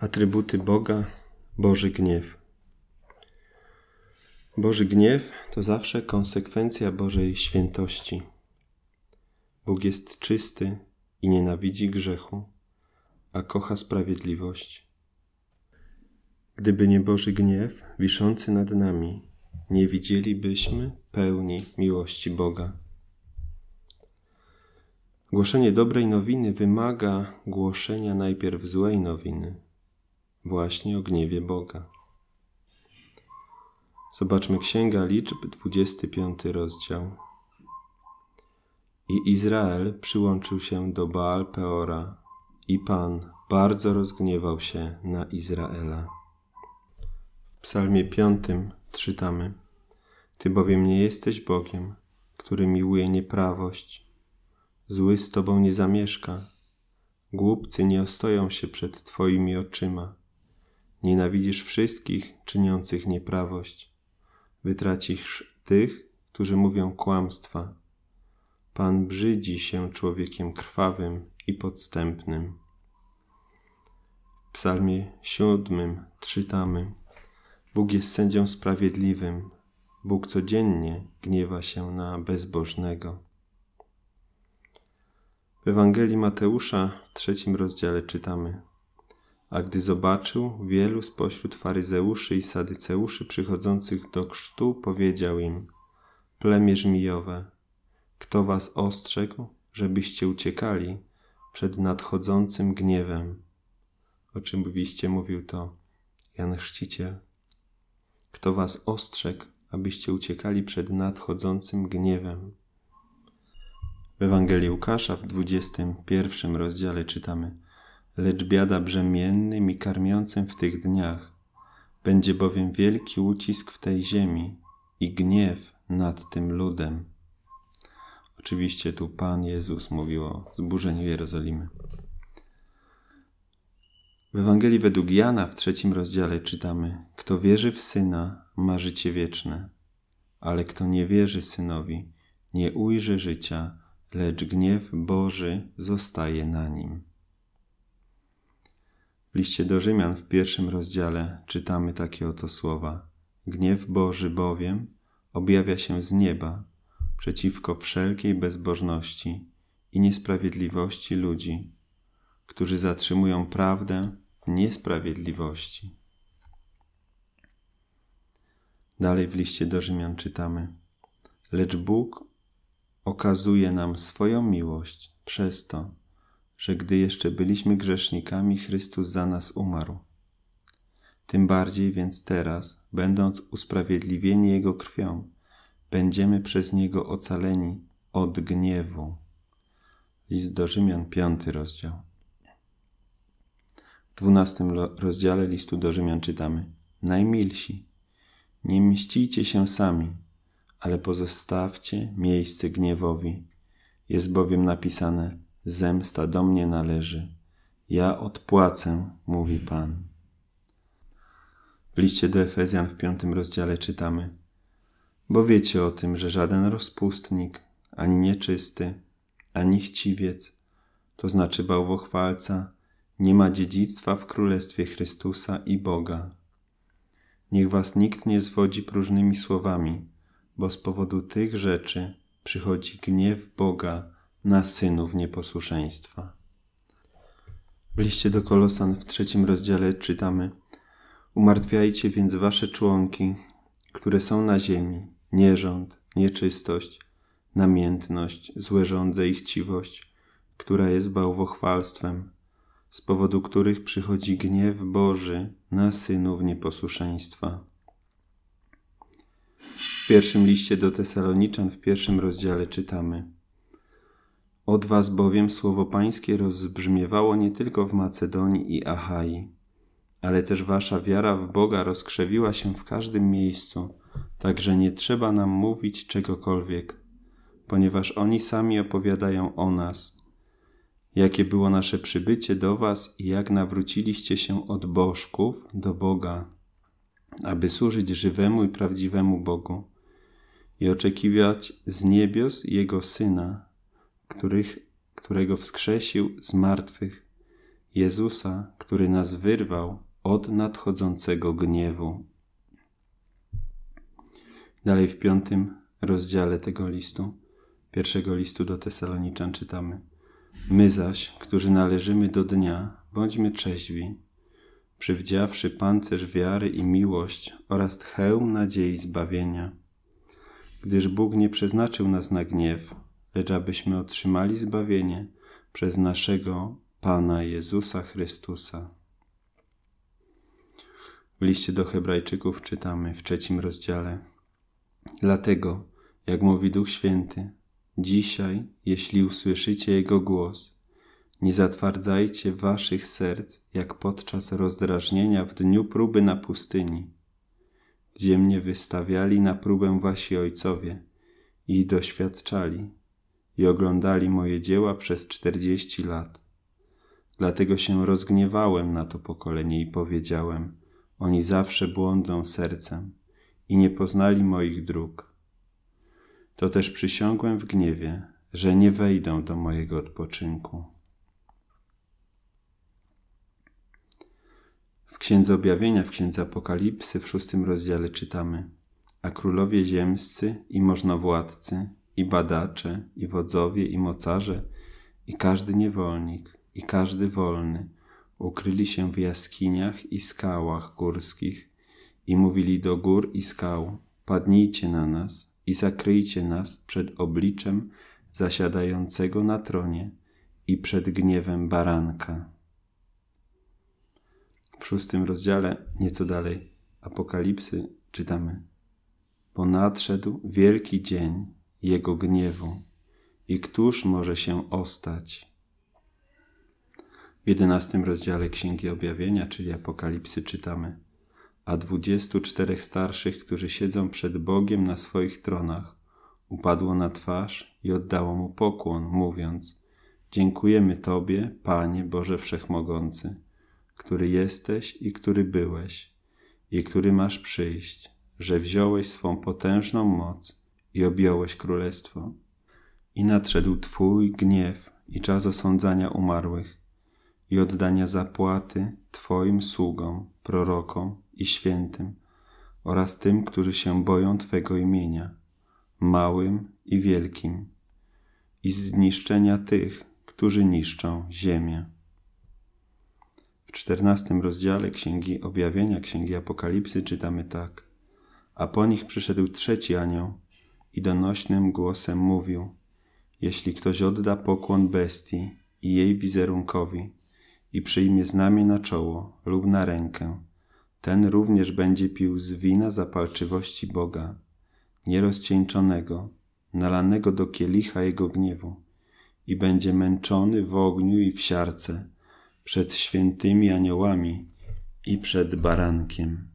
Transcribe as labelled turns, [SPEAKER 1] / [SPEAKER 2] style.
[SPEAKER 1] Atrybuty Boga, Boży gniew. Boży gniew to zawsze konsekwencja Bożej świętości. Bóg jest czysty i nienawidzi grzechu, a kocha sprawiedliwość. Gdyby nie Boży gniew wiszący nad nami, nie widzielibyśmy pełni miłości Boga. Głoszenie dobrej nowiny wymaga głoszenia najpierw złej nowiny właśnie o gniewie Boga. Zobaczmy Księga Liczb, 25 rozdział. I Izrael przyłączył się do Baal Peora, i Pan bardzo rozgniewał się na Izraela. W Psalmie 5 czytamy: Ty bowiem nie jesteś Bogiem, który miłuje nieprawość. Zły z Tobą nie zamieszka. Głupcy nie ostoją się przed Twoimi oczyma. Nienawidzisz wszystkich czyniących nieprawość. Wytracisz tych, którzy mówią kłamstwa. Pan brzydzi się człowiekiem krwawym i podstępnym. W psalmie siódmym czytamy Bóg jest sędzią sprawiedliwym. Bóg codziennie gniewa się na bezbożnego. W Ewangelii Mateusza w trzecim rozdziale czytamy – a gdy zobaczył wielu spośród faryzeuszy i sadyceuszy przychodzących do chrztu, powiedział im: Plemię żmijowe, kto was ostrzegł, żebyście uciekali przed nadchodzącym gniewem? O czym Oczywiście mówił to Jan Chrzciciel. Kto was ostrzegł, abyście uciekali przed nadchodzącym gniewem? W Ewangelii Łukasza w 21 rozdziale czytamy – lecz biada brzemiennym i karmiącym w tych dniach. Będzie bowiem wielki ucisk w tej ziemi i gniew nad tym ludem. Oczywiście tu Pan Jezus mówił o zburzeniu Jerozolimy. W Ewangelii według Jana w trzecim rozdziale czytamy: Kto wierzy w syna, ma życie wieczne, ale kto nie wierzy synowi, nie ujrzy życia, lecz gniew Boży zostaje na nim. W liście do Rzymian w pierwszym rozdziale czytamy takie oto słowa: Gniew Boży bowiem objawia się z nieba przeciwko wszelkiej bezbożności i niesprawiedliwości ludzi, którzy zatrzymują prawdę w niesprawiedliwości. Dalej w liście do Rzymian czytamy: Lecz Bóg okazuje nam swoją miłość przez to, że gdy jeszcze byliśmy grzesznikami, Chrystus za nas umarł. Tym bardziej więc teraz, będąc usprawiedliwieni Jego krwią, będziemy przez Niego ocaleni od gniewu. List do Rzymian, piąty rozdział. W dwunastym rozdziale listu do Rzymian czytamy: Najmilsi, nie mścicie się sami, ale pozostawcie miejsce gniewowi. Jest bowiem napisane: zemsta do mnie należy. Ja odpłacę, mówi Pan. W liście do Efezjan w piątym rozdziale czytamy: Bo wiecie o tym, że żaden rozpustnik, ani nieczysty, ani chciwiec, to znaczy bałwochwalca, nie ma dziedzictwa w królestwie Chrystusa i Boga. Niech was nikt nie zwodzi próżnymi słowami, bo z powodu tych rzeczy przychodzi gniew Boga na synów nieposłuszeństwa. W liście do Kolosan w trzecim rozdziale czytamy: Umartwiajcie więc wasze członki, które są na ziemi, nierząd, nieczystość, namiętność, złe żądze i chciwość, która jest bałwochwalstwem, z powodu których przychodzi gniew Boży na synów nieposłuszeństwa. W pierwszym liście do Tesaloniczan w pierwszym rozdziale czytamy – od was bowiem słowo Pańskie rozbrzmiewało nie tylko w Macedonii i Achai, ale też wasza wiara w Boga rozkrzewiła się w każdym miejscu, także nie trzeba nam mówić czegokolwiek, ponieważ oni sami opowiadają o nas, jakie było nasze przybycie do was i jak nawróciliście się od bożków do Boga, aby służyć żywemu i prawdziwemu Bogu i oczekiwać z niebios Jego Syna, których, którego wskrzesił z martwych, Jezusa, który nas wyrwał od nadchodzącego gniewu. Dalej w piątym rozdziale tego listu, pierwszego listu do Tesaloniczan czytamy. My zaś, którzy należymy do dnia, bądźmy trzeźwi, przywdziawszy pancerz wiary i miłość oraz hełm nadziei zbawienia. Gdyż Bóg nie przeznaczył nas na gniew, lecz abyśmy otrzymali zbawienie przez naszego Pana Jezusa Chrystusa. W liście do Hebrajczyków czytamy w trzecim rozdziale: Dlatego, jak mówi Duch Święty, dzisiaj, jeśli usłyszycie Jego głos, nie zatwardzajcie waszych serc jak podczas rozdrażnienia w dniu próby na pustyni, gdzie mnie wystawiali na próbę wasi ojcowie i doświadczali, i oglądali moje dzieła przez czterdzieści lat. Dlatego się rozgniewałem na to pokolenie i powiedziałem: Oni zawsze błądzą sercem i nie poznali moich dróg. To też przysiągłem w gniewie, że nie wejdą do mojego odpoczynku. W Księdze Objawienia, w Księdze Apokalipsy w szóstym rozdziale czytamy: A królowie ziemscy i możnowładcy i badacze, i wodzowie, i mocarze, i każdy niewolnik, i każdy wolny ukryli się w jaskiniach i skałach górskich i mówili do gór i skał: Padnijcie na nas i zakryjcie nas przed obliczem zasiadającego na tronie i przed gniewem baranka. W szóstym rozdziale, nieco dalej, Apokalipsy czytamy: Bo nadszedł wielki dzień, jego gniewu i któż może się ostać? W jedenastym rozdziale Księgi Objawienia, czyli Apokalipsy, czytamy A dwudziestu czterech starszych, którzy siedzą przed Bogiem na swoich tronach, upadło na twarz i oddało mu pokłon, mówiąc Dziękujemy Tobie, Panie Boże Wszechmogący, który jesteś i który byłeś i który masz przyjść, że wziąłeś swą potężną moc – i objąłeś królestwo. I nadszedł Twój gniew i czas osądzania umarłych i oddania zapłaty Twoim sługom, prorokom i świętym oraz tym, którzy się boją Twego imienia, małym i wielkim, i zniszczenia tych, którzy niszczą ziemię. W czternastym rozdziale Księgi Objawienia, Księgi Apokalipsy czytamy tak. A po nich przyszedł trzeci anioł, i donośnym głosem mówił: Jeśli ktoś odda pokłon bestii i jej wizerunkowi i przyjmie znamię na czoło lub na rękę, ten również będzie pił z wina zapalczywości Boga, nierozcieńczonego, nalanego do kielicha jego gniewu i będzie męczony w ogniu i w siarce przed świętymi aniołami i przed barankiem.